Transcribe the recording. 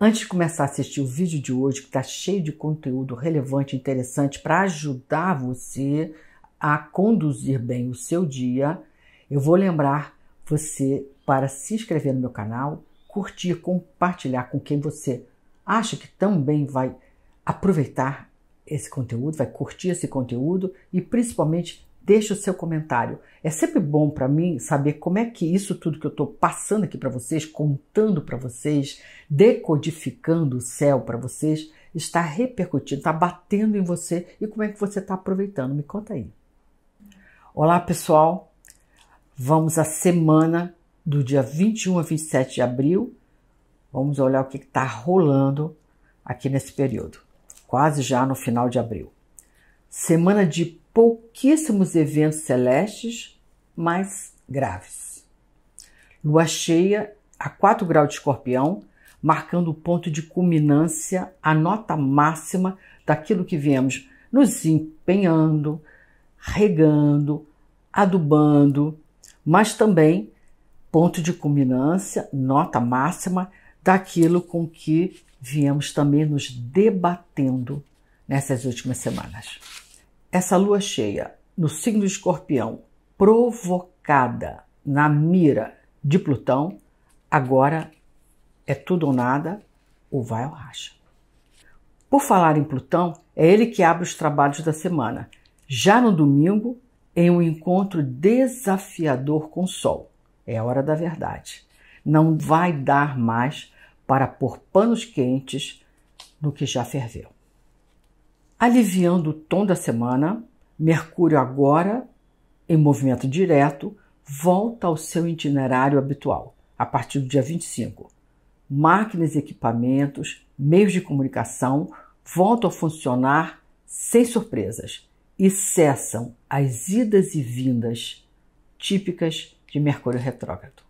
Antes de começar a assistir o vídeo de hoje, que está cheio de conteúdo relevante e interessante para ajudar você a conduzir bem o seu dia, eu vou lembrar você para se inscrever no meu canal, curtir, compartilhar com quem você acha que também vai aproveitar esse conteúdo, vai curtir esse conteúdo e principalmente Deixe o seu comentário. É sempre bom para mim saber como é que isso tudo que eu estou passando aqui para vocês, contando para vocês, decodificando o céu para vocês, está repercutindo, está batendo em você e como é que você está aproveitando. Me conta aí. Olá, pessoal. Vamos à semana do dia 21 a 27 de abril. Vamos olhar o que está rolando aqui nesse período, quase já no final de abril semana de pouquíssimos eventos celestes, mas graves. Lua cheia a 4 graus de escorpião, marcando o ponto de culminância, a nota máxima daquilo que viemos nos empenhando, regando, adubando, mas também ponto de culminância, nota máxima daquilo com que viemos também nos debatendo nessas últimas semanas essa lua cheia no signo de Escorpião, provocada na mira de Plutão, agora é tudo ou nada, ou vai ou racha. Por falar em Plutão, é ele que abre os trabalhos da semana, já no domingo, em um encontro desafiador com o Sol. É a hora da verdade. Não vai dar mais para pôr panos quentes no que já ferveu aliviando o tom da semana, Mercúrio agora em movimento direto volta ao seu itinerário habitual a partir do dia 25. Máquinas e equipamentos, meios de comunicação voltam a funcionar sem surpresas e cessam as idas e vindas típicas de Mercúrio retrógrado.